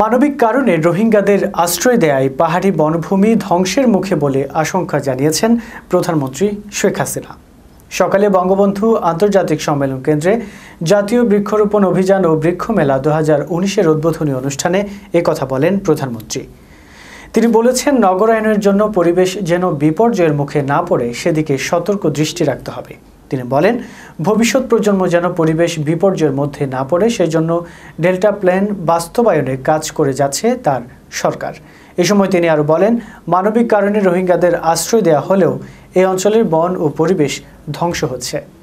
মানবিক কারণে রোহিঙ্গাদের আশ্রয় দেয় পাহাড়ি বনভূমি ধ্বংসের মুখে বলে আশঙ্কা জানিয়েছেন প্রধানমন্ত্রী শেখ হাসিনা সকালে বঙ্গবন্ধু আন্তর্জাতিক সম্মেলন কেন্দ্রে জাতীয় বৃক্ষরোপণ অভিযান ও বৃক্ষমেলা দু হাজার উনিশের উদ্বোধনী অনুষ্ঠানে কথা বলেন প্রধানমন্ত্রী তিনি বলেছেন নগরায়নের জন্য পরিবেশ যেন বিপর্যয়ের মুখে না পড়ে সেদিকে সতর্ক দৃষ্টি রাখতে হবে তিনি বলেন ভবিষ্যৎ প্রজন্ম যেন পরিবেশ বিপর্যয়ের মধ্যে না পড়ে সেজন্য ডেল্টা প্ল্যান বাস্তবায়নে কাজ করে যাচ্ছে তার সরকার এ সময় তিনি আরও বলেন মানবিক কারণে রোহিঙ্গাদের আশ্রয় দেয়া হলেও এই অঞ্চলের বন ও পরিবেশ ধ্বংস হচ্ছে